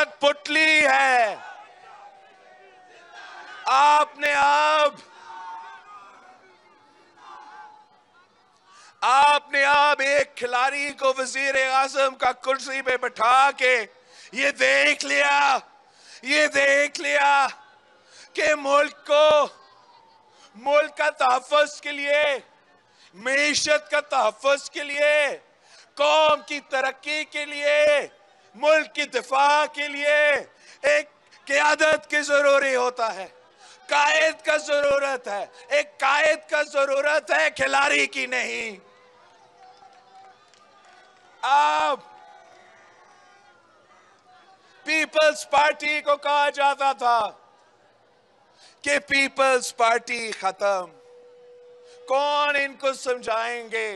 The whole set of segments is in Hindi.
हकीकत पुटली है आपने आप आपने आप एक खिलाड़ी को वजीर आजम का कुर्सी पे बैठा के ये देख लिया ये देख लिया कि मुल्क को मुल्क का तहफ़ के लिए मीशत का तहफ़ के लिए कौम की तरक्की के लिए मुल्क की दिफा के लिए एक क्यादत की जरूरी होता है कायद का जरूरत है एक कायद का जरूरत है खिलाड़ी की नहीं आप पीपल्स पार्टी को कहा जाता था कि पीपल्स पार्टी खत्म कौन इनको समझाएंगे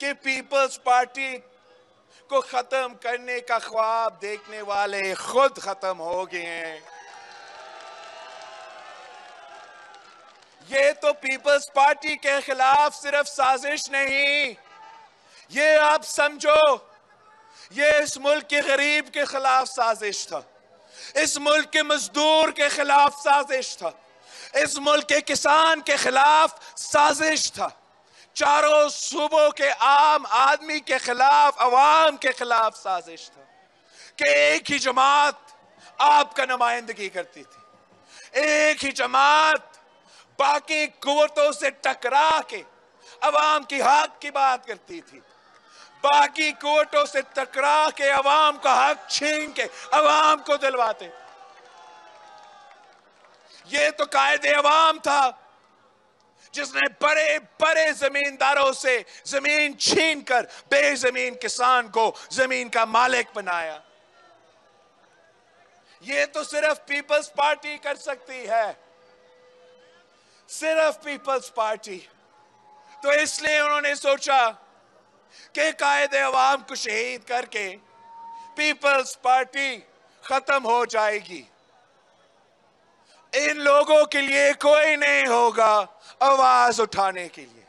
कि पीपल्स पार्टी को खत्म करने का ख्वाब देखने वाले खुद खत्म हो गए हैं ये तो पीपल्स पार्टी के खिलाफ सिर्फ साजिश नहीं ये आप समझो ये इस मुल्क के गरीब के खिलाफ साजिश था इस मुल्क के मजदूर के खिलाफ साजिश था इस मुल्क के किसान के खिलाफ साजिश था चारों सूबों के आम आदमी के खिलाफ अवाम के खिलाफ साजिश था कि एक ही जमात आपका नुमाइंदगी करती थी एक ही जमात बाकी कुतों से टकरा के अवाम की हक की बात करती थी बाकी कोटों से टकरा के अवाम का हक छीन के अवाम को दिलवाते ये तो कायदे अवाम था जिसने बड़े बड़े जमींदारों से जमीन छीन कर बेजमीन किसान को जमीन का मालिक बनाया ये तो सिर्फ पीपल्स पार्टी कर सकती है सिर्फ पीपल्स पार्टी तो इसलिए उन्होंने सोचा कि कायद अवाम को शहीद करके पीपल्स पार्टी खत्म हो जाएगी इन लोगों के लिए कोई नहीं होगा आवाज उठाने के लिए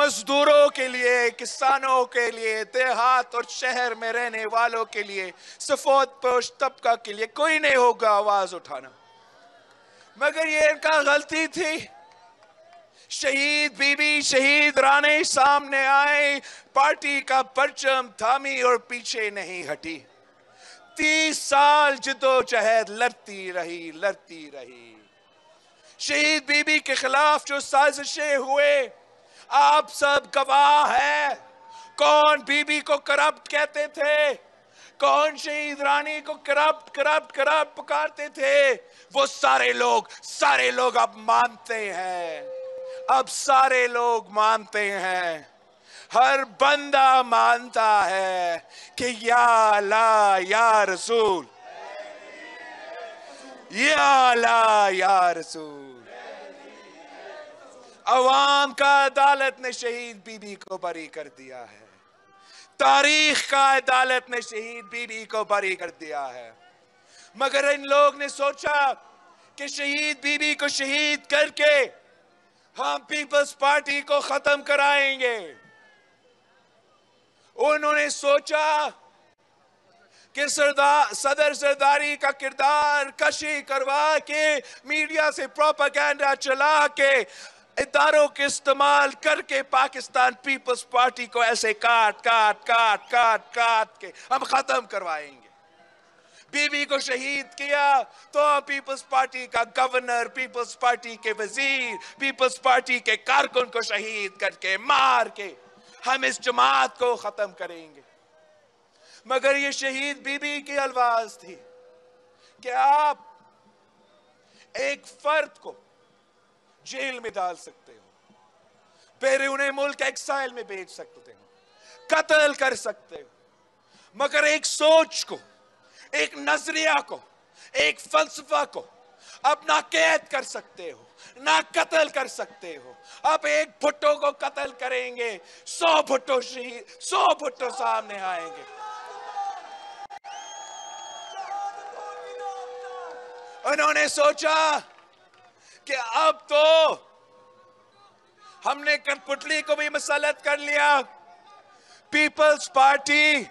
मजदूरों के लिए किसानों के लिए देहात और शहर में रहने वालों के लिए सफोद पोश तबका के लिए कोई नहीं होगा आवाज उठाना मगर ये इनका गलती थी शहीद बीबी शहीद रानी सामने आए पार्टी का परचम थामी और पीछे नहीं हटी बत्तीस साल जदोजहद लड़ती रही लड़ती रही शहीद बीबी के खिलाफ जो साजिशें हुए आप सब गवाह है कौन बीबी को करप्ट कहते थे कौन शहीद रानी को करप्ट करप्ट करप्ट पुकारते थे वो सारे लोग सारे लोग अब मानते हैं अब सारे लोग मानते हैं हर बंदा मानता है कि या ला या रसूल या ला या रसूल अवाम का अदालत ने शहीद बीबी को बरी कर दिया है तारीख का अदालत ने शहीद बीबी को बरी कर दिया है मगर इन लोग ने सोचा कि शहीद बीबी को शहीद करके हम पीपल्स पार्टी को खत्म कराएंगे उन्होंने सोचा कि सरदार सदर सरदारी का किरदार कशी करवा के मीडिया से प्रोपागैंडा चला के इदारों के इस्तेमाल करके पाकिस्तान पीपल्स पार्टी को ऐसे काट काट काट काट काट के हम खत्म करवाएंगे बीवी को शहीद किया तो पीपल्स पार्टी का गवर्नर पीपल्स पार्टी के वजीर पीपल्स पार्टी के कारकुन को शहीद करके मार के हम इस जमात को ख़त्म करेंगे मगर ये शहीद बीबी की अलवाज थी कि आप एक फर्द को जेल में डाल सकते हो फिर उन्हें मुल्क एक्साइल में भेज सकते हो कत्ल कर सकते हो मगर एक सोच को एक नजरिया को एक फलसफा को अपना कैद कर सकते हो ना कत्ल कर सकते हो अब एक भुट्टो को कत्ल करेंगे सौ भुट्टो शहीद सौ भुट्टो सामने आएंगे उन्होंने सोचा कि अब तो हमने कठपुतली को भी मसलत कर लिया पीपल्स पार्टी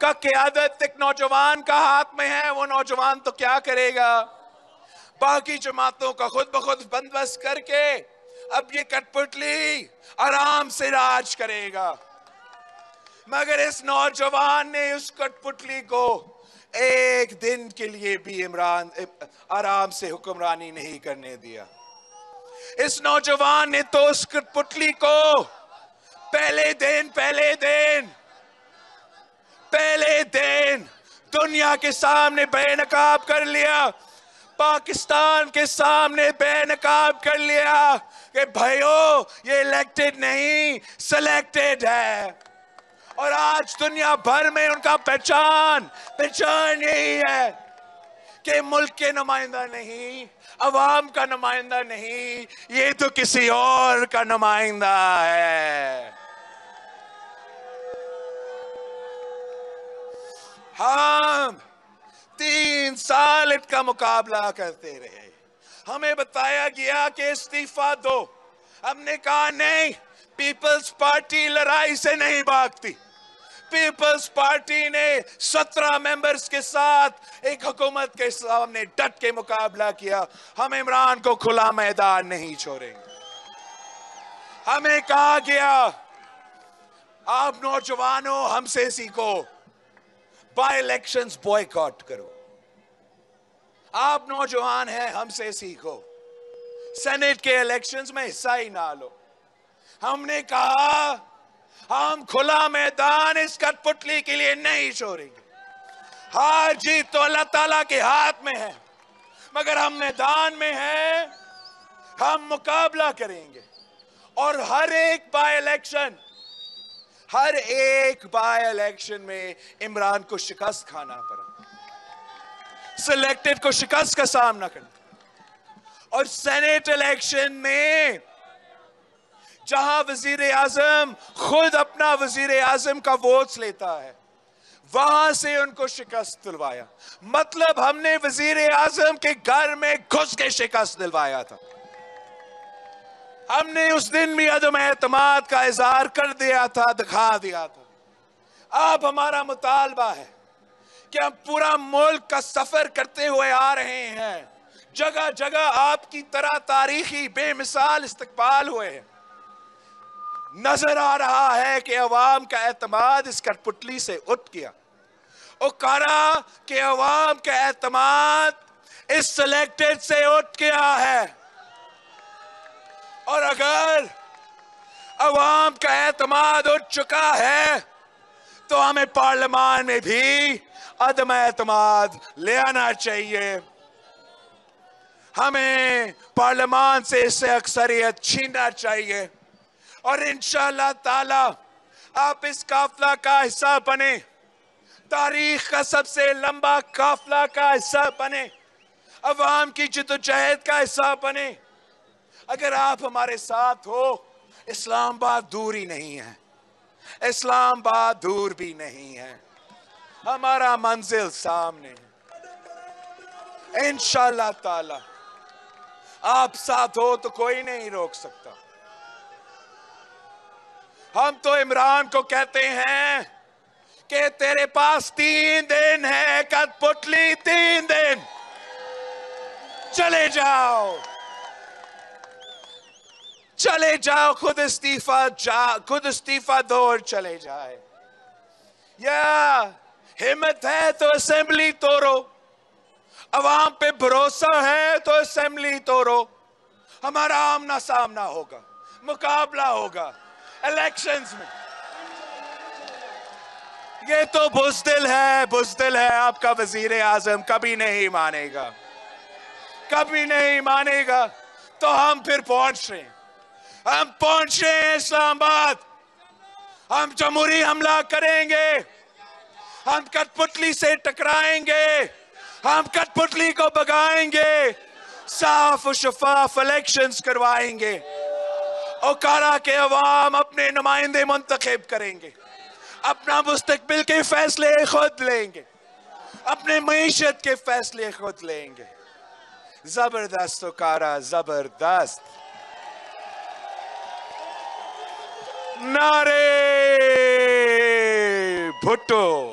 का क्यादत एक नौजवान का हाथ में है वो नौजवान तो क्या करेगा बाकी जमातों का खुद ब खुद बंदोबस्त करके अब ये कटपुटली आराम से राज करेगा मगर इस नौजवान ने उस कटपुटली को एक दिन के लिए भी इमरान आराम से हुक्मरानी नहीं करने दिया इस नौजवान ने तो उस कटपुटली को पहले दिन पहले दिन पहले दिन दुनिया के सामने बेनकाब कर लिया पाकिस्तान के सामने बेनकाब कर लिया कि भाइयों ये इलेक्टेड नहीं सिलेक्टेड है और आज दुनिया भर में उनका पहचान पहचान यही है कि मुल्क के नुमाइंदा नहीं अवाम का नुमाइंदा नहीं ये तो किसी और का नुमाइंदा है हाँ तीन तीन साल इनका मुकाबला करते रहे हमें बताया गया कि इस्तीफा दो हमने कहा नहीं पीपल्स पार्टी लड़ाई से नहीं भागती पीपल्स पार्टी ने सत्रह मेंबर्स के साथ एक हुकूमत के सामने डट के मुकाबला किया हम इमरान को खुला मैदान नहीं छोड़ेंगे हमें कहा गया आप नौजवानों हमसे सीखो बाय इलेक्शंस बॉयकॉट करो आप नौजवान हैं हमसे सीखो सेनेट के इलेक्शंस में हिस्सा ही ना लो हमने कहा हम खुला मैदान इस कठपुतली के लिए नहीं छोड़ेंगे हार जीत तो अल्लाह ताला के हाथ में है मगर हम मैदान में हैं हम मुकाबला करेंगे और हर एक बाय इलेक्शन हर एक बाय इलेक्शन में इमरान को शिकस्त खाना पड़ा सिलेक्टेड को शिकस्त का सामना करना और सेनेट इलेक्शन में जहां वजीर आजम खुद अपना वजीर आजम का वोट लेता है वहां से उनको शिकस्त दिलवाया मतलब हमने वजीर आजम के घर में घुस के शिकस्त दिलवाया था हमने उस दिन भी अदम एतमाद का इजहार कर दिया था दिखा दिया था अब हमारा मुतालबा है कि हम पूरा मुल्क का सफर करते हुए आ रहे हैं जगह जगह आपकी तरह तारीखी बेमिसाल इस्तकबाल हुए नजर आ रहा है कि अवाम का एतमाद इस कठपुतली से उठ गया कारा के अवाम का एतमाद इस सिलेक्टेड से उठ गया है और अगर अवाम का एतमाद उठ चुका है तो हमें पार्लियामान में भी अदम एतमाद ले आना चाहिए हमें पार्लियामान से इससे अक्सरियत छीनना चाहिए और इन ताला आप इस काफला का हिस्सा बने तारीख का सबसे लंबा काफला का हिस्सा बने अवाम की जदोजहद का हिस्सा बने अगर आप हमारे साथ हो इस्लामाबाद दूरी नहीं है बाद दूर भी नहीं है हमारा मंजिल सामने इनशाला ताला आप साथ हो तो कोई नहीं रोक सकता हम तो इमरान को कहते हैं कि तेरे पास तीन दिन है कद पुटली तीन दिन चले जाओ चले जाओ खुद इस्तीफा जा खुद इस्तीफा दो और चले जाए या हिम्मत है तो असेंबली तोड़ो अवाम पे भरोसा है तो असेंबली तोड़ो हमारा आमना सामना होगा मुकाबला होगा इलेक्शंस में ये तो बुजदिल है बुजदिल है आपका वजीर आजम कभी नहीं मानेगा कभी नहीं मानेगा तो हम फिर पहुंच रहे हैं हम पहुंचे हैं इस्लामाबाद हम जमहूरी हमला करेंगे हम कठपुतली से टकराएंगे हम कठपुतली को भगाएंगे साफ शफाफ इलेक्शन करवाएंगे ओकारा के अवाम अपने नुमाइंदे मुंतखब करेंगे अपना मुस्तबिल के फैसले खुद लेंगे अपने मीशत के फैसले खुद लेंगे जबरदस्त ओकारा जबरदस्त नारे भुट्टो